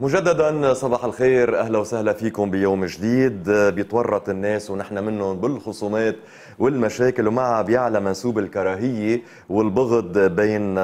مجددا صباح الخير اهلا وسهلا فيكم بيوم جديد بيتورط الناس ونحن منهم بالخصومات والمشاكل ومع بيعلى منسوب الكراهيه والبغض بين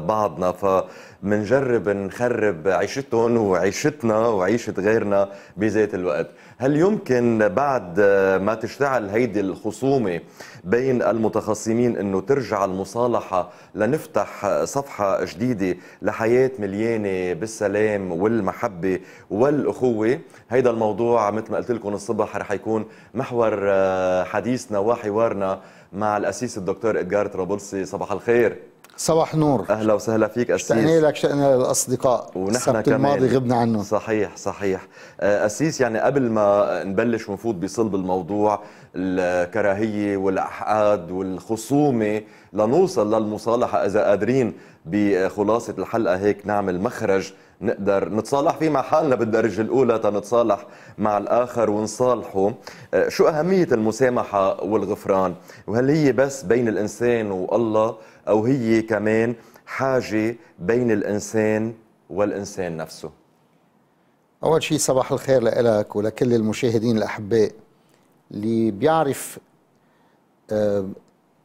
بعضنا فمنجرب نخرب عيشتهم وعيشتنا وعيشه غيرنا بذات الوقت هل يمكن بعد ما تشتعل هيدي الخصومة بين المتخاصمين أنه ترجع المصالحة لنفتح صفحة جديدة لحياة مليانة بالسلام والمحبة والأخوة هيدا الموضوع مثل ما قلت لكم الصبح رح يكون محور آه، حديثنا وحوارنا مع الأسيس الدكتور إدغار طرابلسي صباح الخير صباح نور اهلا وسهلا فيك اسيس اشتقنا لك شقنا للاصدقاء ونحن السبت الماضي غبنا عنه صحيح صحيح آه، اسيس يعني قبل ما نبلش ونفوت بصلب الموضوع الكراهيه والاحقاد والخصومه لنوصل للمصالحه اذا قادرين بخلاصه الحلقه هيك نعمل مخرج نقدر نتصالح فيه مع حالنا بالدرجة الأولى تنتصالح مع الآخر ونصالحه آه، شو أهمية المسامحة والغفران وهل هي بس بين الإنسان والله أو هي كمان حاجة بين الإنسان والإنسان نفسه أول شيء صباح الخير لك ولكل المشاهدين الأحباء اللي بيعرف آه،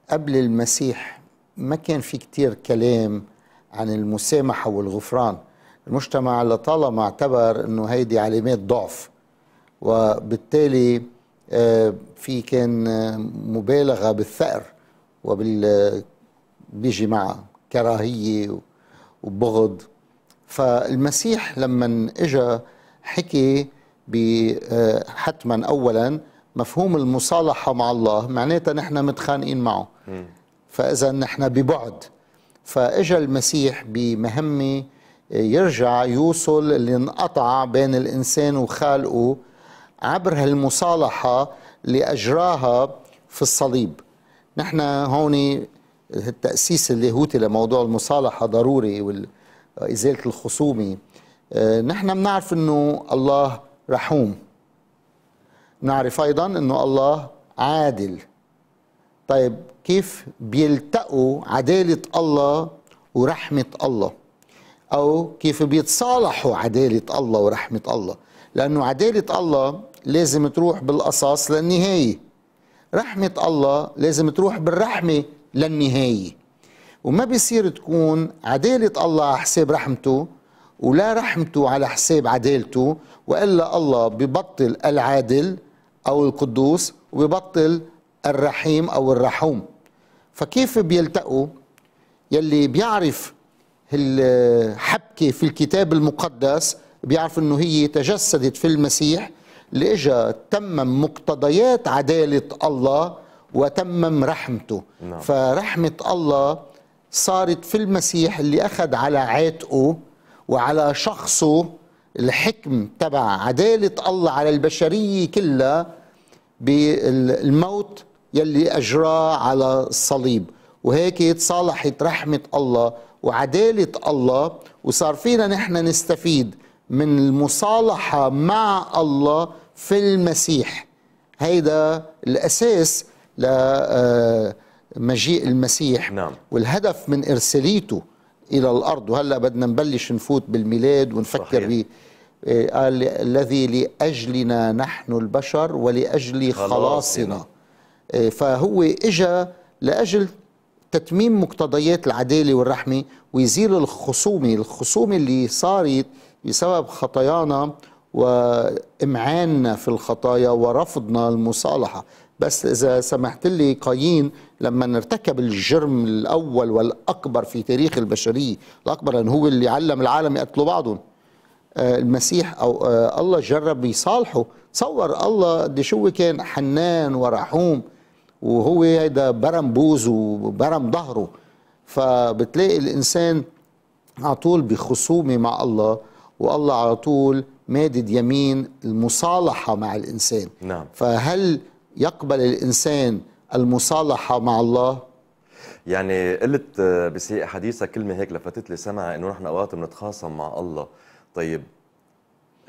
قبل المسيح ما كان في كتير كلام عن المسامحة والغفران المجتمع لطالما اعتبر أنه هيدي علامات ضعف وبالتالي آه، في كان آه، مبالغة بالثأر وبال بيجي معها كراهية وبغض فالمسيح لما اجى حكي آه، حتما اولا مفهوم المصالحه مع الله معناتها نحن متخانقين معه فاذا نحن ببعد فاجى المسيح بمهمه آه، يرجع يوصل اللي انقطع بين الانسان وخالقه عبر هالمصالحه اللي اجراها في الصليب نحن هون التأسيس اللاهوتي لموضوع المصالحة ضروري وإزالة الخصومة آه، نحن بنعرف أنه الله رحوم نعرف أيضا أنه الله عادل طيب كيف بيلتقوا عدالة الله ورحمة الله أو كيف بيتصالحوا عدالة الله ورحمة الله لأنه عدالة الله لازم تروح بالقصاص للنهاية رحمة الله لازم تروح بالرحمة للنهاية وما بيصير تكون عدالة الله على حساب رحمته ولا رحمته على حساب عدالته وإلا الله ببطل العادل أو القدوس وببطل الرحيم أو الرحوم فكيف بيلتقوا يلي بيعرف الحبكة في الكتاب المقدس بيعرف أنه هي تجسدت في المسيح اللي تمم مقتضيات عدالة الله وتمم رحمته نعم. فرحمة الله صارت في المسيح اللي أخذ على عاتقه وعلى شخصه الحكم تبع عدالة الله على البشرية كلها بالموت يلي أجراه على الصليب وهيك تصالحت رحمة الله وعدالة الله وصار فينا نحن نستفيد من المصالحة مع الله في المسيح هيدا الأساس لمجيء آه، المسيح نعم. والهدف من إرساليته إلى الأرض وهلأ بدنا نبلش نفوت بالميلاد ونفكر به آه، قال الذي لأجلنا نحن البشر ولأجل خلاصنا آه، فهو إجا لأجل تتميم مقتضيات العدالة والرحمة ويزيل الخصومة الخصومة اللي صارت بسبب خطايانا وإمعاننا في الخطايا ورفضنا المصالحة بس إذا سمحت لي قايين لما نرتكب الجرم الأول والأكبر في تاريخ البشرية الأكبر لأنه هو اللي علم العالم يقتلوا بعضهم آه، المسيح أو آه، الله جرب يصالحه تصور الله قد شو كان حنان ورحوم وهو هيدا برم بوزه وبرم ظهره فبتلاقي الإنسان على طول بخصومة مع الله والله على طول مادد يمين المصالحة مع الإنسان نعم. فهل يقبل الإنسان المصالحة مع الله يعني قلت آه، بسياق حديثك كلمة هيك لفتت لي سمع إنه نحن أوقات بنتخاصم مع الله طيب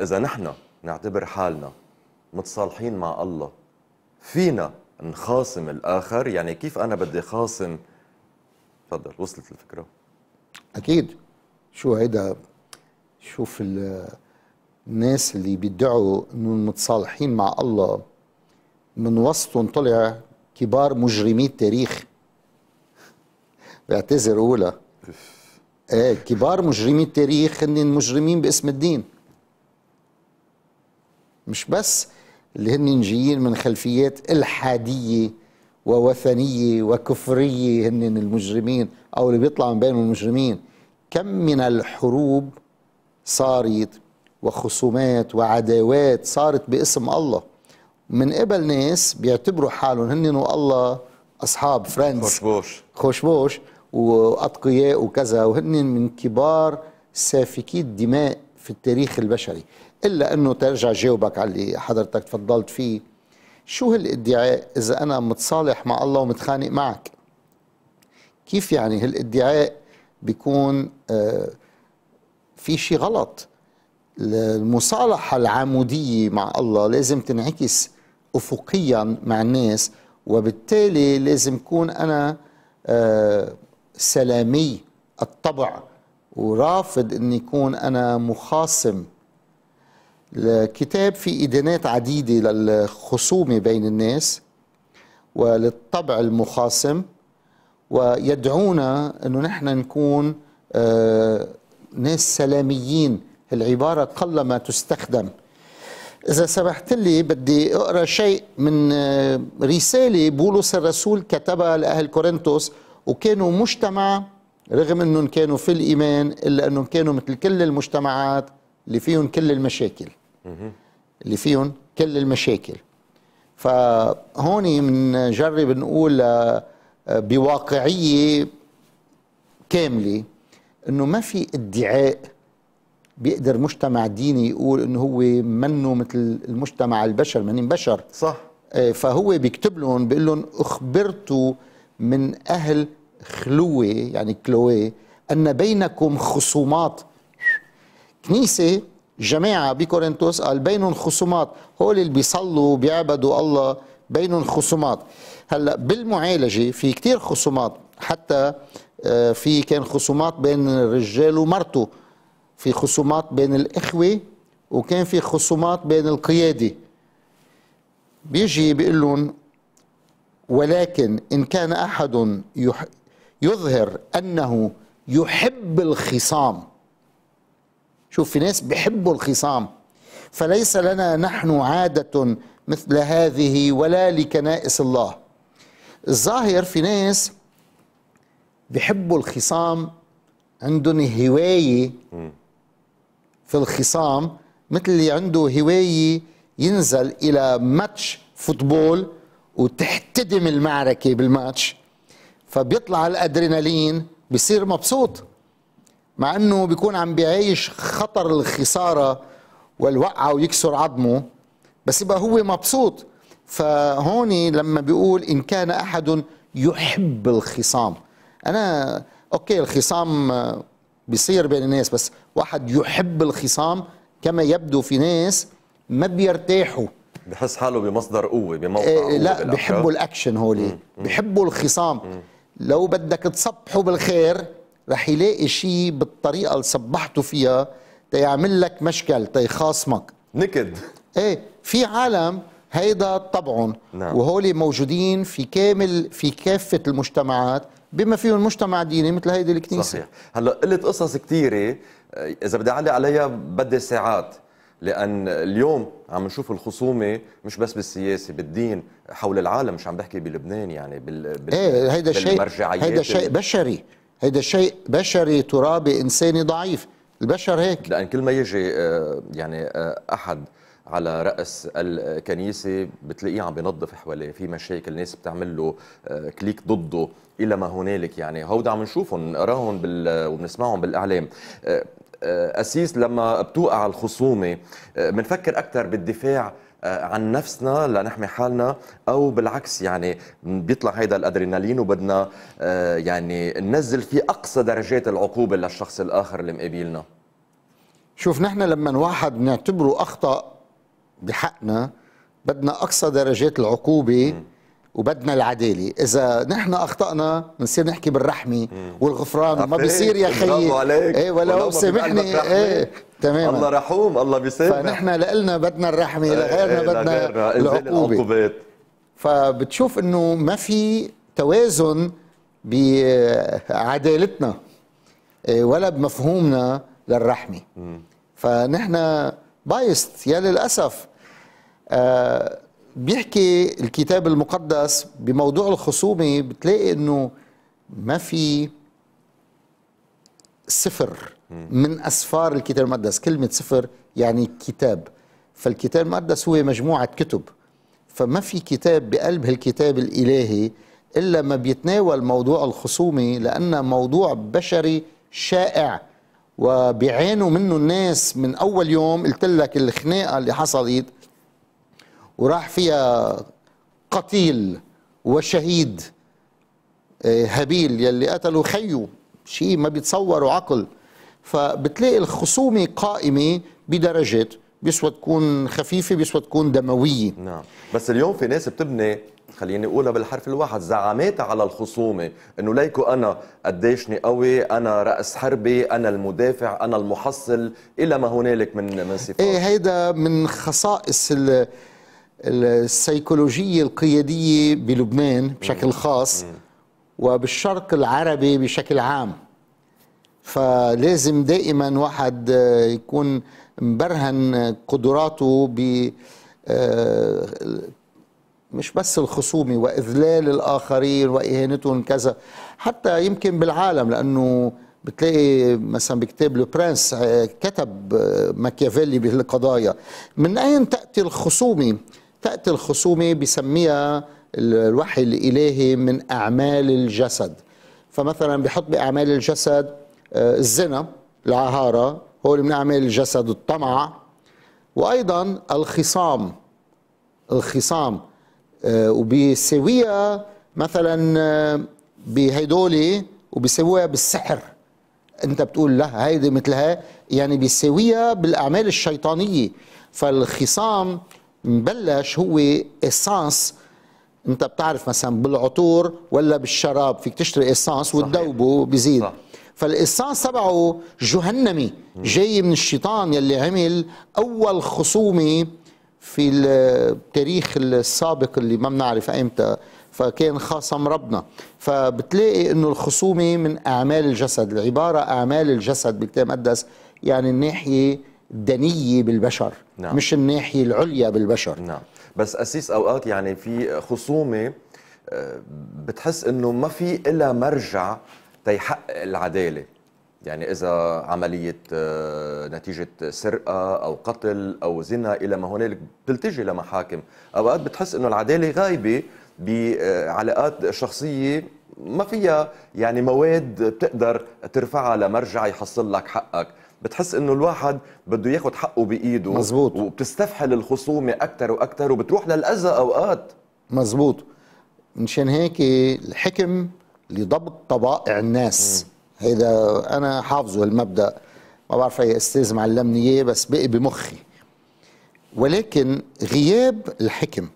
إذا نحن نعتبر حالنا متصالحين مع الله فينا نخاصم الآخر يعني كيف أنا بدي خاصم تفضل وصلت الفكرة أكيد شو هيدا شوف الناس اللي بيدعوا انهم متصالحين مع الله من وسطهم طلع كبار مجرمي التاريخ بعتذر اولى ايه كبار مجرمي التاريخ هن مجرمين باسم الدين مش بس اللي هن جايين من خلفيات الحاديه ووثنيه وكفريه هن المجرمين او اللي بيطلعوا من بين المجرمين كم من الحروب صارت وخصومات وعداوات صارت باسم الله من قبل ناس بيعتبروا حالهم هن والله اصحاب فريندز خوشبوش خوشبوش واتقياء وكذا وهن من كبار سافكي الدماء في التاريخ البشري الا انه ترجع جاوبك على اللي حضرتك تفضلت فيه شو هالادعاء اذا انا متصالح مع الله ومتخانق معك كيف يعني هالادعاء بيكون آه، في شيء غلط المصالحة العمودية مع الله لازم تنعكس افقيا مع الناس وبالتالي لازم اكون انا آه، سلامي الطبع ورافض ان يكون انا مخاصم الكتاب في ادانات عديده للخصومه بين الناس وللطبع المخاصم ويدعونا انه نحن نكون آه، ناس سلاميين العباره قلما تستخدم إذا سمحت لي بدي أقرأ شيء من آه، رسالة بولس الرسول كتبها لأهل كورنثوس وكانوا مجتمع رغم أنهم كانوا في الإيمان إلا أنهم كانوا مثل كل المجتمعات اللي فيهم كل المشاكل اللي فيهم كل المشاكل فهون بنجرب نقول آه، آه، بواقعية كاملة أنه ما في ادعاء بيقدر مجتمع ديني يقول انه هو منه مثل المجتمع البشر من بشر صح آه، فهو بيكتب لهم بيقول لهم اخبرتوا من اهل خلوه يعني كلوي ان بينكم خصومات كنيسه جماعه بكورنثوس قال بينهم خصومات هول اللي بيصلوا بيعبدوا الله بينهم خصومات هلا بالمعالجه في كثير خصومات حتى آه، في كان خصومات بين الرجال ومرته في خصومات بين الإخوة وكان في خصومات بين القيادة بيجي بيقول لهم ولكن إن كان أحد يظهر أنه يحب الخصام شوف في ناس بيحبوا الخصام فليس لنا نحن عادة مثل هذه ولا لكنائس الله الظاهر في ناس بيحبوا الخصام عندهم هواية في الخصام مثل اللي عنده هواية ينزل إلى ماتش فوتبول وتحتدم المعركة بالماتش فبيطلع الأدرينالين بصير مبسوط مع أنه بيكون عم بيعيش خطر الخسارة والوقعة ويكسر عظمه بس يبقى هو مبسوط فهون لما بيقول إن كان أحد يحب الخصام أنا أوكي الخصام بيصير بين الناس بس واحد يحب الخصام كما يبدو في ناس ما بيرتاحوا بحس حاله بمصدر قوه بموقع آه قوة لا بحبوا الاكشن هولي بحبوا الخصام مم. لو بدك تصبحه بالخير رح يلاقي شيء بالطريقه اللي صبحته فيها تيعمل لك مشكل تيخاصمك نكد ايه في عالم هيدا طبعهم نعم. وهولي موجودين في كامل في كافه المجتمعات بما فيه المجتمع الديني مثل هيدي الكنيسه صحيح هلا قلت قصص كثيره اذا بدي اعلق عليها بدي ساعات لان اليوم عم نشوف الخصومه مش بس بالسياسه بالدين حول العالم مش عم بحكي بلبنان يعني بال, بال... ايه هيدا شيء هيدا شيء بشري هيدا شيء بشري ترابي انساني ضعيف البشر هيك لان كل ما يجي آه، يعني آه، احد على رأس الكنيسة بتلاقيه عم بينظف حواليه في مشاكل ناس بتعمل له آه، كليك ضده إلى ما هنالك يعني هودا عم نشوفهم نقراهم بال... وبنسمعهم بالإعلام آه، آه، أسيس لما بتوقع الخصومة بنفكر أكثر بالدفاع عن نفسنا لنحمي حالنا او بالعكس يعني بيطلع هيدا الادرينالين وبدنا يعني ننزل في اقصى درجات العقوبه للشخص الاخر اللي مقابلنا شوف نحن لما واحد نعتبره اخطا بحقنا بدنا أقصى درجات العقوبة وبدنا العدالة إذا نحن أخطأنا بنصير نحكي بالرحمة والغفران ما بيصير يا خيي إيه ولو سامحني إيه تمام الله رحوم الله بيسامح فنحن لنا بدنا الرحمة إيه، لغيرنا إيه بدنا لغيرنا. العقوبة فبتشوف إنه ما في توازن بعدالتنا إيه، ولا بمفهومنا للرحمة فنحن بايست يا للأسف آه، بيحكي الكتاب المقدس بموضوع الخصومة بتلاقي انه ما في صفر من اسفار الكتاب المقدس كلمة صفر يعني كتاب فالكتاب المقدس هو مجموعة كتب فما في كتاب بقلب الكتاب الإلهي إلا ما بيتناول موضوع الخصومة لان موضوع بشري شائع وبيعانوا منه الناس من أول يوم قلت لك الخناقة اللي حصلت وراح فيها قتيل وشهيد آه، هابيل يلي قتلوا خيه شيء ما بيتصوروا عقل فبتلاقي الخصومه قائمه بدرجات بيسوى تكون خفيفه بيسوى تكون دمويه نعم بس اليوم في ناس بتبني خليني اقولها بالحرف الواحد زعامات على الخصومه انه ليكو انا قديشني قوي انا راس حربي انا المدافع انا المحصل الى ما هنالك من من صفات ايه هيدا من خصائص السيكولوجية القيادية بلبنان بشكل خاص وبالشرق العربي بشكل عام فلازم دائما واحد آه، يكون مبرهن قدراته ب آه، مش بس الخصومة وإذلال الآخرين وإهانتهم كذا حتى يمكن بالعالم لأنه بتلاقي مثلا بكتاب لو آه، كتب ماكيافيلي بهالقضايا من أين تأتي الخصومة تأتي الخصومة بسميها الوحي الإلهي من أعمال الجسد فمثلا بحط بأعمال الجسد آه، الزنا العهارة هو من أعمال الجسد الطمع وأيضا الخصام الخصام آه، وبيساويها مثلا آه، بهيدولي وبيساويها بالسحر انت بتقول لا هيدي مثلها يعني بيساويها بالاعمال الشيطانيه فالخصام مبلش هو اسانس انت بتعرف مثلا بالعطور ولا بالشراب فيك تشتري اسانس وتذوبه بزيد فالاسانس تبعه جهنمي جاي من الشيطان يلي عمل اول خصومه في التاريخ السابق اللي ما بنعرف ايمتى فكان خاصم ربنا فبتلاقي انه الخصومه من اعمال الجسد العباره اعمال الجسد بالكتاب المقدس يعني الناحيه الدنيه بالبشر نعم. مش الناحيه العليا بالبشر نعم بس اسيس اوقات يعني في خصومه آه، بتحس انه ما في الا مرجع تيحقق العداله يعني اذا عمليه آه، نتيجه سرقه او قتل او زنا الى ما هنالك بتلتجي لمحاكم اوقات بتحس انه العداله غايبه بعلاقات آه، شخصيه ما فيها يعني مواد بتقدر ترفعها لمرجع يحصل لك حقك بتحس انه الواحد بده ياخذ حقه بايده مزبوط وبتستفحل الخصومه اكثر واكثر وبتروح للاذى اوقات مزبوط منشان هيك الحكم لضبط طبائع الناس هذا هيدا انا حافظه المبدا ما بعرف اي استاذ معلمني اياه بس بقي بمخي ولكن غياب الحكم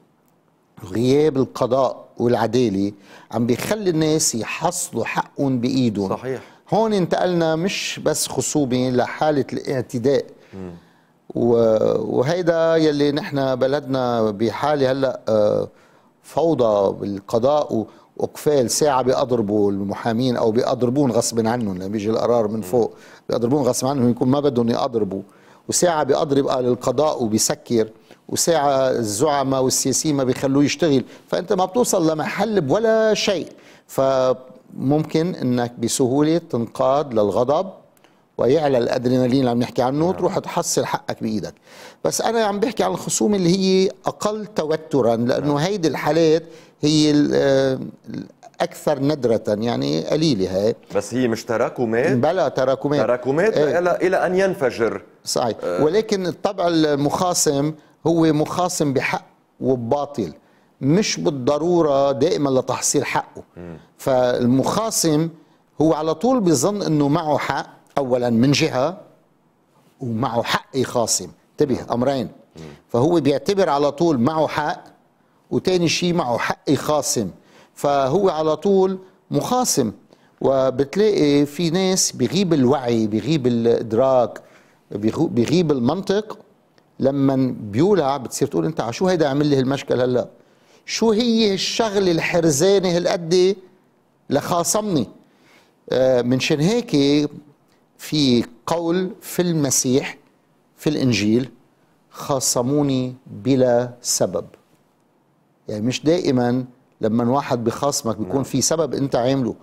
غياب القضاء والعداله عم بيخلي الناس يحصلوا حقهم بايدهم صحيح هون انتقلنا مش بس خصوبه لحاله الاعتداء وهيدا يلي نحن بلدنا بحاله هلا آه، فوضى بالقضاء واقفال ساعه بيضربوا المحامين او بيضربون غصب عنهم لما يعني بيجي القرار من فوق بيضربون غصب عنهم يكون ما بدهم يضربوا وساعه بيضرب قال القضاء وبيسكر وساعه الزعماء والسياسيين ما بيخلوه يشتغل فانت ما بتوصل لمحل بولا شيء ف ممكن انك بسهوله تنقاد للغضب ويعلى الادرينالين اللي عم نحكي عنه نعم. تروح تحصل حقك بايدك بس انا عم بحكي عن الخصوم اللي هي اقل توترا لانه نعم. هيدي الحالات هي آه، اكثر ندره يعني قليله هي بس هي مش تراكمات بلا تراكمات تراكمات إيه. الى الى ان ينفجر صحيح آه. ولكن الطبع المخاصم هو مخاصم بحق وباطل مش بالضروره دائما لتحصيل حقه فالمخاصم هو على طول بيظن انه معه حق اولا من جهه ومعه حق يخاصم انتبه امرين فهو بيعتبر على طول معه حق وتاني شيء معه حق يخاصم فهو على طول مخاصم وبتلاقي في ناس بغيب الوعي بغيب الادراك بغيب المنطق لما بيولع بتصير تقول انت عشو هيدا عمل لي هالمشكل هلا شو هي الشغله الحرزانه هالقد لخاصمني آه، منشان هيك في قول في المسيح في الانجيل خاصموني بلا سبب يعني مش دائما لما واحد بخاصمك بيكون نعم. في سبب انت عامله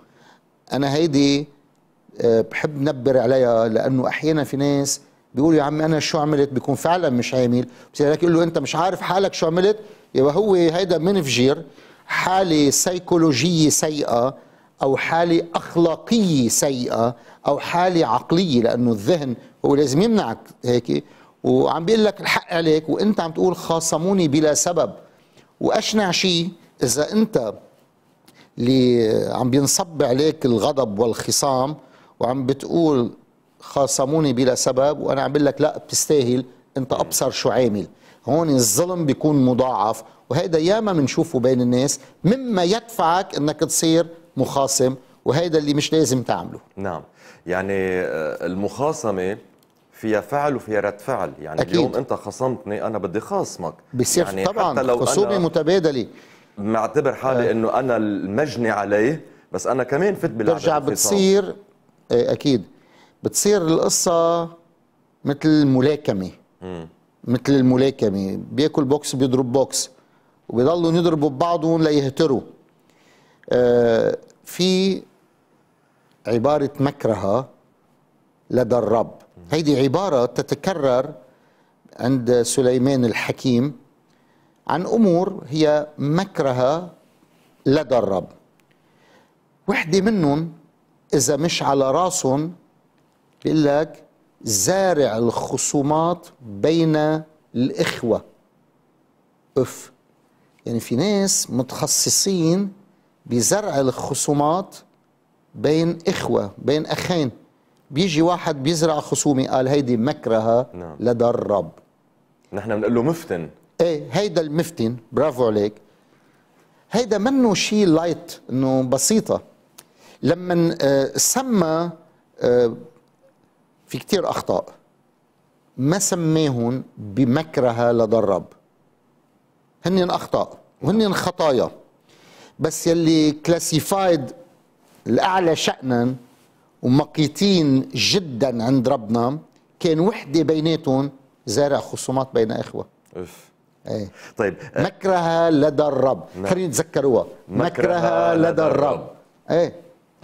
انا هيدي آه، بحب نبر عليها لانه احيانا في ناس بيقولوا يا عمي انا شو عملت بيكون فعلا مش عامل بس لك يقول له انت مش عارف حالك شو عملت يبقى هو هيدا منفجر حالة سيكولوجية سيئة أو حالة أخلاقية سيئة أو حالة عقلية لأنه الذهن هو لازم يمنعك هيك وعم بيقول لك الحق عليك وأنت عم تقول خاصموني بلا سبب وأشنع شيء إذا أنت اللي عم بينصب عليك الغضب والخصام وعم بتقول خاصموني بلا سبب وأنا عم بقول لك لا بتستاهل أنت أبصر شو عامل هون الظلم بيكون مضاعف وهيدا ياما بنشوفه بين الناس مما يدفعك انك تصير مخاصم وهيدا اللي مش لازم تعمله نعم يعني آه، المخاصمه فيها فعل وفيها رد فعل يعني أكيد. اليوم انت خصمتني انا بدي خاصمك بصير يعني طبعا حتى لو خصومه متبادله معتبر حالي آه. انه انا المجني عليه بس انا كمان فت بالعدل برجع بتصير آه، اكيد بتصير القصه مثل ملاكمه مم. مثل الملاكمه بياكل بوكس بيضرب بوكس وبيضلوا يضربوا ببعضهم ليهتروا آه في عباره مكرهه لدى الرب هيدي عباره تتكرر عند سليمان الحكيم عن امور هي مكرهه لدى الرب وحده منهم اذا مش على راسهم بيقول لك زارع الخصومات بين الإخوة أف يعني في ناس متخصصين بزرع الخصومات بين إخوة بين أخين بيجي واحد بيزرع خصومة قال هيدي مكرها نعم. لدى الرب نحن بنقول له مفتن ايه هيدا المفتن برافو عليك هيدا منه شيء لايت انه بسيطة لما آه، سمى آه، في كتير أخطاء ما سميهن بمكرها لدى الرب هن أخطاء وهن خطايا بس يلي كلاسيفايد الأعلى شأنا ومقيتين جدا عند ربنا كان وحدة بيناتهم زارع خصومات بين إخوة أف. ايه طيب آه، مكرها لدى الرب نعم. خلينا نتذكروها مكرها, مكرها لدى, لدى الرب. الرب ايه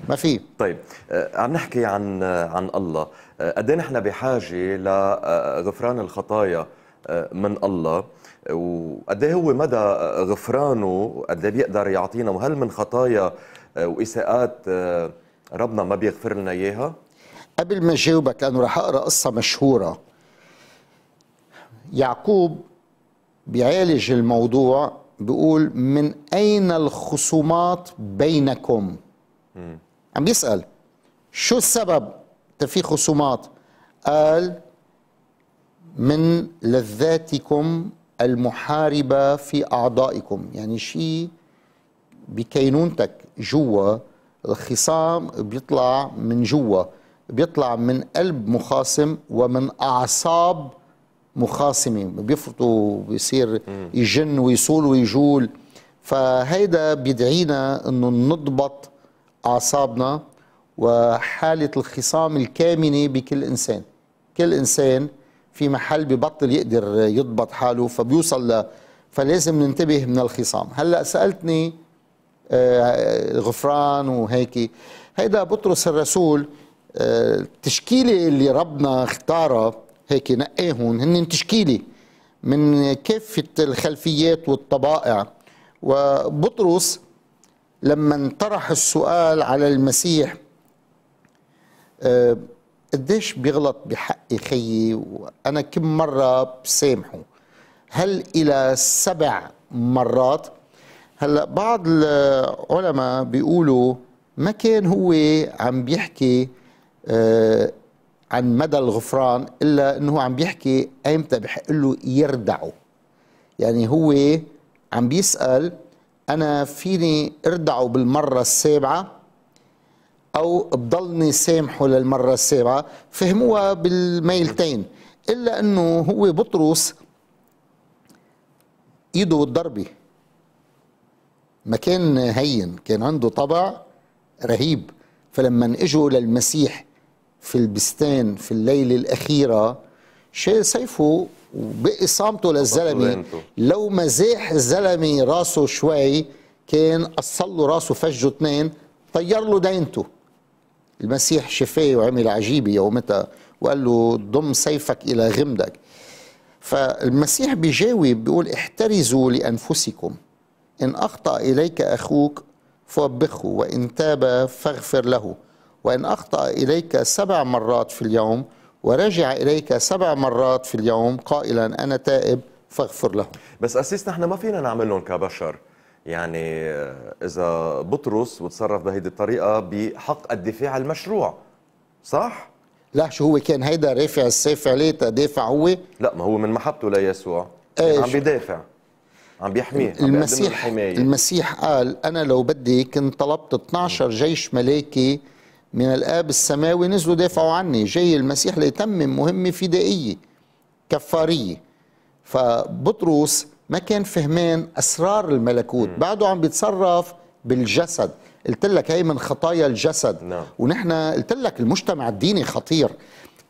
ما في طيب آه، عم نحكي عن آه، عن الله آه، قد إيه نحن بحاجه لغفران آه، آه، الخطايا من الله وقد إيه هو مدى غفرانه قد إيه بيقدر يعطينا وهل من خطايا واساءات ربنا ما بيغفر لنا اياها قبل ما جاوبك لانه رح اقرا قصه مشهوره يعقوب بيعالج الموضوع بيقول من اين الخصومات بينكم م. عم بيسال شو السبب في خصومات قال من لذاتكم المحاربة في أعضائكم يعني شيء بكينونتك جوا الخصام بيطلع من جوا بيطلع من قلب مخاصم ومن أعصاب مخاصمة بيفرطوا بيصير يجن ويصول ويجول فهيدا بيدعينا أنه نضبط أعصابنا وحالة الخصام الكامنة بكل إنسان كل إنسان في محل ببطل يقدر يضبط حاله فبيوصل ل... فلازم ننتبه من الخصام هلأ سألتني آه، غفران وهيك هيدا بطرس الرسول آه، التشكيلة اللي ربنا اختارها هيك نقاهم هن تشكيلة من كافة الخلفيات والطبائع وبطرس لما انطرح السؤال على المسيح آه، قديش بيغلط بحقي خيي وانا كم مره بسامحه هل الى سبع مرات هلا بعض العلماء بيقولوا ما كان هو عم بيحكي آه، عن مدى الغفران الا انه عم بيحكي ايمتى بحق له يردعه يعني هو عم بيسال انا فيني اردعه بالمره السابعه او بضلني سامحه للمره السابعه فهموها بالميلتين الا انه هو بطرس ايده بالضربه ما كان هين كان عنده طبع رهيب فلما اجوا للمسيح في البستان في الليله الاخيره شال سيفه وبقي صامته للزلمه لو مزاح الزلمه راسه شوي كان أصله له راسه فجه اثنين طير له دينته المسيح شفاه وعمل عجيبة يومتها وقال له ضم سيفك إلى غمدك فالمسيح بيجاوب بيقول احترزوا لأنفسكم إن أخطأ إليك أخوك فوبخه وإن تاب فاغفر له وإن أخطأ إليك سبع مرات في اليوم ورجع إليك سبع مرات في اليوم قائلا أنا تائب فاغفر له بس أسيس نحن ما فينا نعمل لهم كبشر يعني آه، اذا بطرس وتصرف بهيدي الطريقه بحق الدفاع المشروع صح لا شو هو كان هيدا رافع السيف عليه تدافع هو لا ما هو من محبته ليسوع يعني عم بيدافع عم بيحميه المسيح عم المسيح قال انا لو بدي كنت طلبت 12 جيش ملائكي من الاب السماوي نزلوا دافعوا عني جاي المسيح ليتمم مهمه فدائيه كفاريه فبطرس ما كان فهمان اسرار الملكوت بعده عم بيتصرف بالجسد قلت لك هي من خطايا الجسد نعم. ونحن قلت لك المجتمع الديني خطير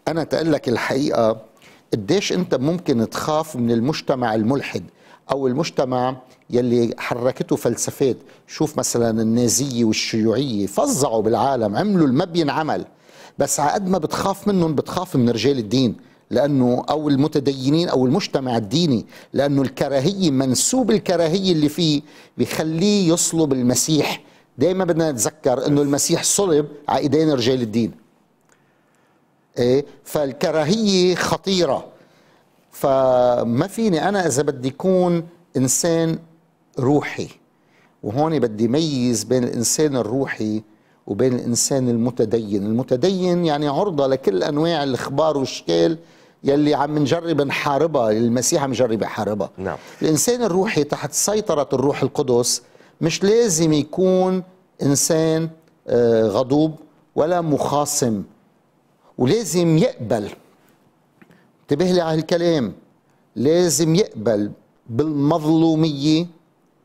انا تقول لك الحقيقه قديش انت ممكن تخاف من المجتمع الملحد او المجتمع يلي حركته فلسفات شوف مثلا النازيه والشيوعيه فظعوا بالعالم عملوا ما بينعمل بس على قد ما بتخاف منهم بتخاف من رجال الدين لانه او المتدينين او المجتمع الديني لانه الكراهيه منسوب الكراهيه اللي فيه بخليه يصلب المسيح دائما بدنا نتذكر انه المسيح صلب على ايدين رجال الدين ايه فالكراهيه خطيره فما فيني انا اذا بدي اكون انسان روحي وهون بدي ميز بين الانسان الروحي وبين الانسان المتدين المتدين يعني عرضه لكل انواع الاخبار والاشكال يلي عم نجرب نحاربها المسيح عم يجرب يحاربها نعم. الإنسان الروحي تحت سيطرة الروح القدس مش لازم يكون إنسان آه، غضوب ولا مخاصم ولازم يقبل انتبه لي على هالكلام لازم يقبل بالمظلومية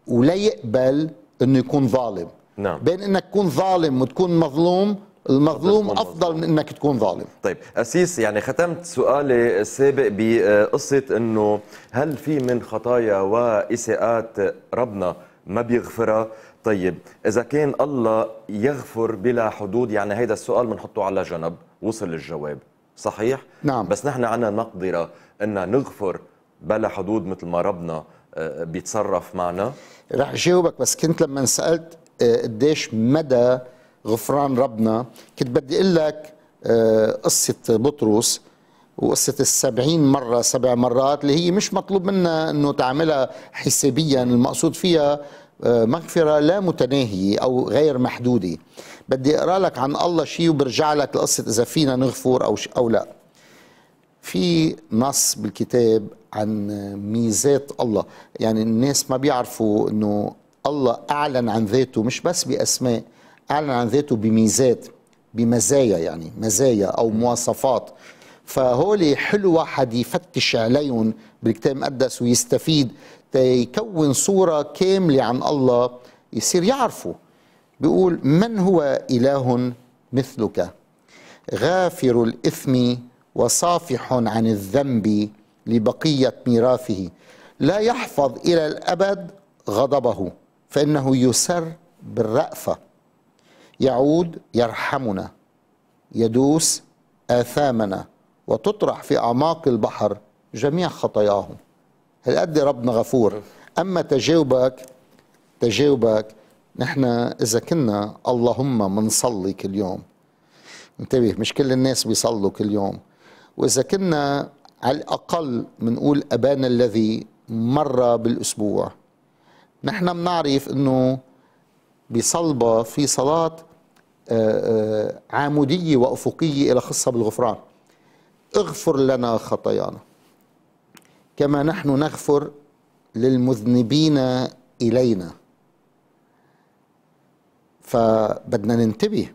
ولا يقبل انه يكون ظالم نعم. بين انك تكون ظالم وتكون مظلوم المظلوم افضل من انك تكون ظالم طيب اسيس يعني ختمت سؤالي السابق بقصه انه هل في من خطايا واساءات ربنا ما بيغفرها طيب اذا كان الله يغفر بلا حدود يعني هيدا السؤال بنحطه على جنب وصل الجواب صحيح نعم بس نحن عنا مقدره ان نغفر بلا حدود مثل ما ربنا آه، بيتصرف معنا رح جاوبك بس كنت لما سالت آه، قديش مدى غفران ربنا كنت بدي اقول لك آه، قصه بطرس وقصة السبعين مرة سبع مرات اللي هي مش مطلوب منا أنه تعملها حسابيا المقصود فيها آه، مغفرة لا متناهية أو غير محدودة بدي أقرأ لك عن الله شيء وبرجع لك لقصة إذا فينا نغفر أو, أو لا في نص بالكتاب عن ميزات الله يعني الناس ما بيعرفوا أنه الله أعلن عن ذاته مش بس بأسماء أعلن عن ذاته بميزات بمزايا يعني مزايا أو مواصفات فهولي حلو واحد يفتش عليهم بالكتاب المقدس ويستفيد يكون صورة كاملة عن الله يصير يعرفه بيقول من هو إله مثلك غافر الإثم وصافح عن الذنب لبقية ميراثه لا يحفظ إلى الأبد غضبه فإنه يسر بالرأفة يعود يرحمنا يدوس آثامنا وتطرح في أعماق البحر جميع خطاياهم هالقد ربنا غفور أما تجاوبك تجاوبك نحن إذا كنا اللهم منصلي كل يوم انتبه مش كل الناس بيصلوا كل يوم وإذا كنا على الأقل منقول أبانا الذي مرة بالأسبوع نحن بنعرف أنه بصلبة في صلاة آه، آه، عامودي وأفقي إلى خصها بالغفران اغفر لنا خطايانا كما نحن نغفر للمذنبين إلينا فبدنا ننتبه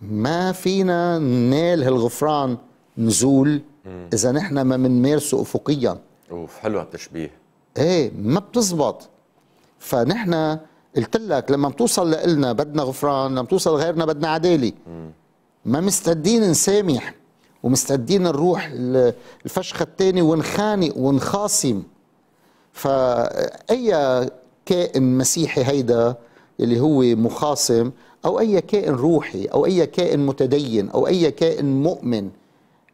ما فينا ننال هالغفران نزول اذا نحن ما بنمارسه افقيا اوف حلو هالتشبيه ايه ما بتزبط فنحن قلت لك لما بتوصل لنا بدنا غفران لما بتوصل غيرنا بدنا عداله ما مستعدين نسامح ومستعدين نروح الفشخ الثاني ونخانق ونخاصم فأي كائن مسيحي هيدا اللي هو مخاصم أو أي كائن روحي أو أي كائن متدين أو أي كائن مؤمن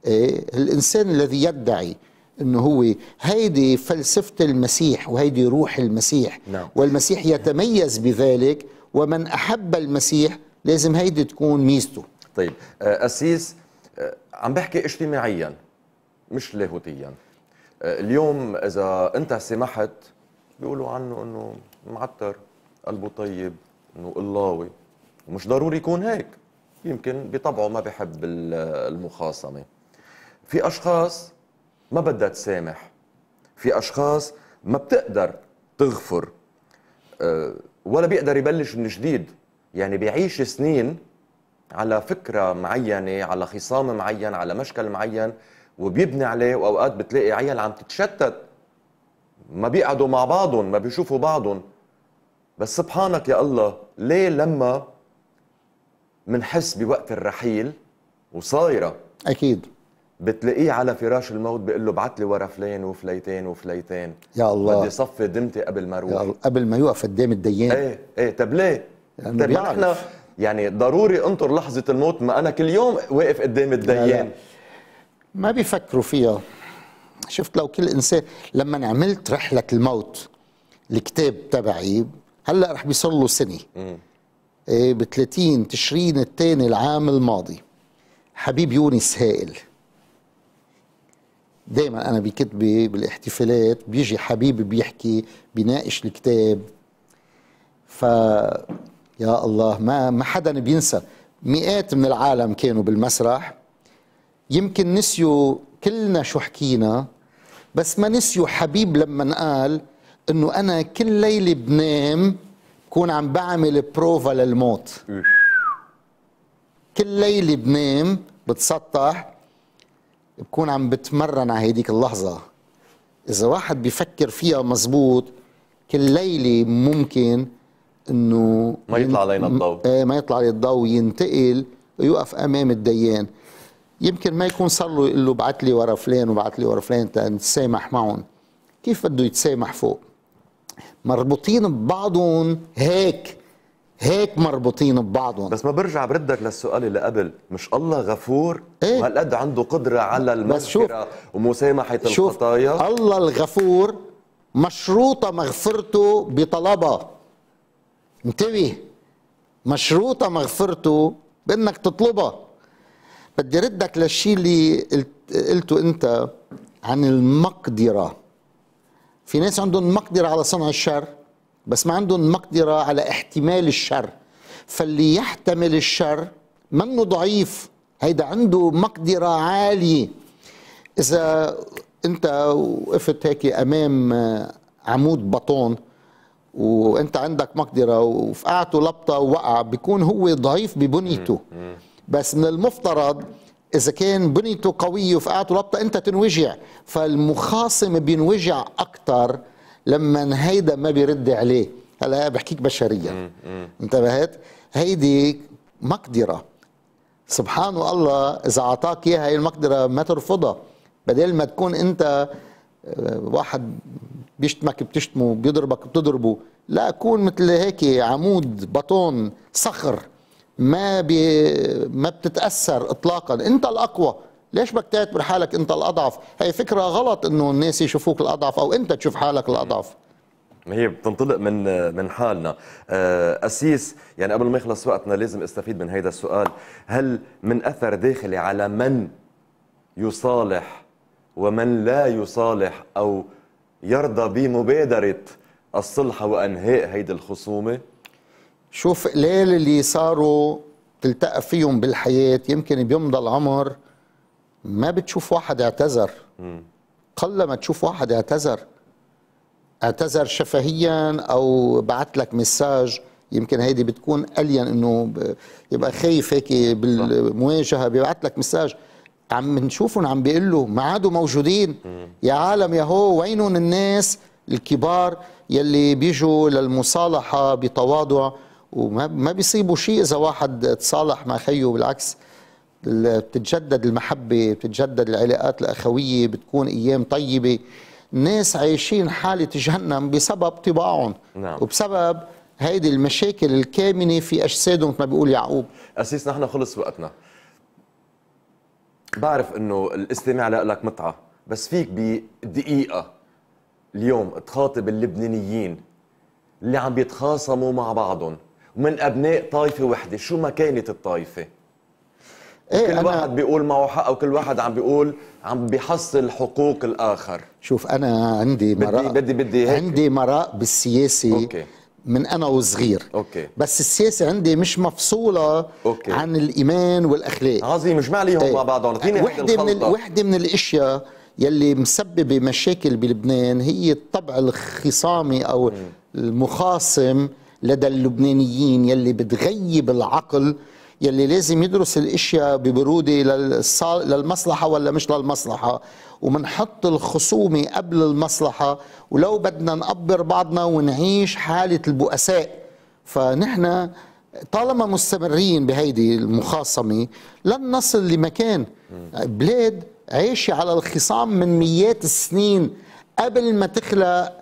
إيه، الإنسان الذي يدعي انه هو هيدي فلسفه المسيح وهيدي روح المسيح نعم. والمسيح يتميز بذلك ومن احب المسيح لازم هيدي تكون ميزته طيب آه، اسيس آه، عم بحكي اجتماعيا مش لاهوتيا آه، اليوم اذا انت سمحت بيقولوا عنه انه معتر قلبه طيب انه قلاوي ومش ضروري يكون هيك يمكن بطبعه ما بحب المخاصمه في اشخاص ما بدها تسامح في أشخاص ما بتقدر تغفر آه، ولا بيقدر يبلش من جديد يعني بيعيش سنين على فكرة معينة على خصام معين على مشكل معين وبيبني عليه وأوقات بتلاقي عيال عم تتشتت ما بيقعدوا مع بعضهم ما بيشوفوا بعضهم بس سبحانك يا الله ليه لما منحس بوقت الرحيل وصايرة أكيد بتلاقيه على فراش الموت بيقول له ابعث لي ورا فلان وفليتين وفليتين يا الله بدي صفي دمتي قبل ما اروح قبل ما يوقف قدام الديان ايه ايه طب ليه؟ يعني طب احنا يعني ضروري انطر لحظه الموت ما انا كل يوم واقف قدام الديان ما بيفكروا فيها شفت لو كل انسان لما عملت رحله الموت الكتاب تبعي هلا رح بيصير له سنه ايه ب 30 تشرين الثاني العام الماضي حبيب يونس هائل دائما انا بكتبي بالاحتفالات بيجي حبيبي بيحكي بيناقش الكتاب ف يا الله ما ما حدا بينسى مئات من العالم كانوا بالمسرح يمكن نسيوا كلنا شو حكينا بس ما نسيوا حبيب لما قال انه انا كل ليله بنام بكون عم بعمل بروفا للموت كل ليله بنام بتسطح بكون عم بتمرن على هيديك اللحظه اذا واحد بيفكر فيها مزبوط كل ليله ممكن انه ما يطلع علينا الضوء إيه، ما يطلع علي الضوء ينتقل ويوقف امام الديان يمكن ما يكون صار له يقول له بعت لي ورا فلان وبعت لي ورا فلان تسامح معهم كيف بده يتسامح فوق مربوطين ببعضهم هيك هيك مربوطين ببعضهم بس ما برجع بردك للسؤال اللي قبل مش الله غفور ايه؟ وهالقد عنده قدرة على المغفرة ومسامحة شوف الخطايا الله الغفور مشروطة مغفرته بطلبها انتبه مشروطة مغفرته بأنك تطلبها بدي ردك للشيء اللي قلته أنت عن المقدرة في ناس عندهم مقدرة على صنع الشر بس ما عندهم مقدرة على احتمال الشر فاللي يحتمل الشر منه ضعيف هيدا عنده مقدرة عالية إذا أنت وقفت هيك أمام عمود بطون وانت عندك مقدره وفقعته لبطه ووقع بيكون هو ضعيف ببنيته بس من المفترض اذا كان بنيته قويه وفقعته لبطه انت تنوجع فالمخاصم بينوجع اكثر لما هيدا ما بيرد عليه هلا بحكيك بشريا انتبهت هيدي مقدره سبحان الله اذا اعطاك اياها هي المقدره ما ترفضها بدل ما تكون انت آه، واحد بيشتمك بتشتمه بيضربك بتضربه لا كون مثل هيك عمود بطون صخر ما بي ما بتتاثر اطلاقا انت الاقوى ليش بكتات تعتبر حالك انت الاضعف هي فكره غلط انه الناس يشوفوك الاضعف او انت تشوف حالك الاضعف هي بتنطلق من من حالنا آه، اسيس يعني قبل ما يخلص وقتنا لازم استفيد من هذا السؤال هل من اثر داخلي على من يصالح ومن لا يصالح او يرضى بمبادره الصلح وانهاء هيدي الخصومه شوف ليل اللي صاروا تلتقى فيهم بالحياه يمكن بيمضى العمر ما بتشوف واحد اعتذر قل ما تشوف واحد اعتذر اعتذر شفهيا او بعت لك مساج يمكن هيدي بتكون الين انه يبقى خايف هيك بالمواجهه بيبعت لك مساج عم نشوفهم عم بيقول له ما عادوا موجودين يا عالم يا هو وينهم الناس الكبار يلي بيجوا للمصالحه بتواضع وما ما بيصيبوا شيء اذا واحد تصالح مع خيه بالعكس بتتجدد المحبة بتتجدد العلاقات الأخوية بتكون أيام طيبة ناس عايشين حالة جهنم بسبب طباعهم نعم. وبسبب هيدي المشاكل الكامنة في أجسادهم مثل ما بيقول يعقوب أسيس نحن خلص وقتنا بعرف أنه الاستماع لك متعة بس فيك بدقيقة اليوم تخاطب اللبنانيين اللي عم بيتخاصموا مع بعضهم ومن أبناء طائفة وحدة شو ما كانت الطائفة إيه كل أنا واحد بيقول معه حق او كل واحد عم بيقول عم بيحصل حقوق الاخر شوف انا عندي مراء بدي بدي, بدي هيك. عندي مراء بالسياسه أوكي. من انا وصغير أوكي. بس السياسه عندي مش مفصوله أوكي. عن الايمان والاخلاق عظيم مش عليهم ايه. طيب. مع بعضهم وحده من ال... وحده من الاشياء يلي مسببه مشاكل بلبنان هي الطبع الخصامي او م. المخاصم لدى اللبنانيين يلي بتغيب العقل يلي لازم يدرس الاشياء ببروده للمصلحه ولا مش للمصلحه ومنحط الخصومه قبل المصلحه ولو بدنا نقبر بعضنا ونعيش حاله البؤساء فنحن طالما مستمرين بهيدي المخاصمه لن نصل لمكان بلاد عايشه على الخصام من مئات السنين قبل ما تخلق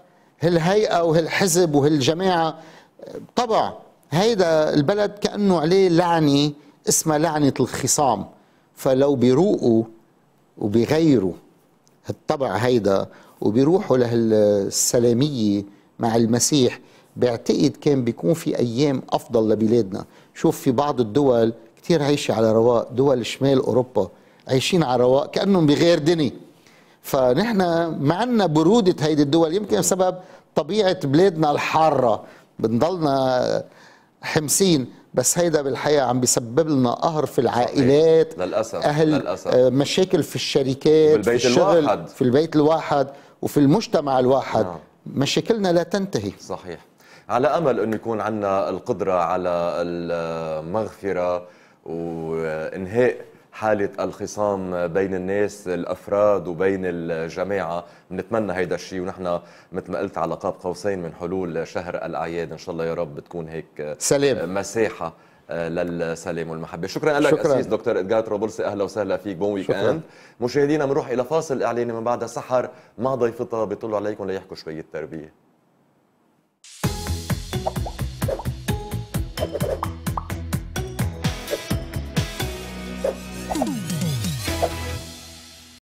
هالهيئه وهالحزب وهالجماعه طبع هيدا البلد كأنه عليه لعنة اسمها لعنة الخصام فلو بيروقوا وبيغيروا الطبع هيدا وبيروحوا لهالسلامية مع المسيح بعتقد كان بيكون في أيام أفضل لبلادنا شوف في بعض الدول كتير عايشة على رواق دول شمال أوروبا عايشين على رواق كأنهم بغير دني فنحن ما عندنا برودة هيدي الدول يمكن بسبب طبيعة بلادنا الحارة بنضلنا حمسين بس هيدا بالحقيقه عم بيسبب لنا قهر في العائلات للاسف اهل للأسف. آه، مشاكل في الشركات في الشغل الواحد. في البيت الواحد وفي المجتمع الواحد نعم. مشاكلنا لا تنتهي صحيح على امل انه يكون عندنا القدره على المغفره وانهاء حالة الخصام بين الناس الأفراد وبين الجماعة بنتمنى هيدا الشيء ونحن مثل ما قلت على قاب قوسين من حلول شهر الأعياد إن شاء الله يا رب بتكون هيك سلام. آه، مساحة آه، للسلام والمحبه شكرا لك شكرا. اسيس دكتور ادغار روبلسي اهلا وسهلا فيك بون ويك اند مشاهدينا بنروح الى فاصل اعلاني من بعدها سحر مع ضيفتها بيطلوا عليكم ليحكوا شويه تربيه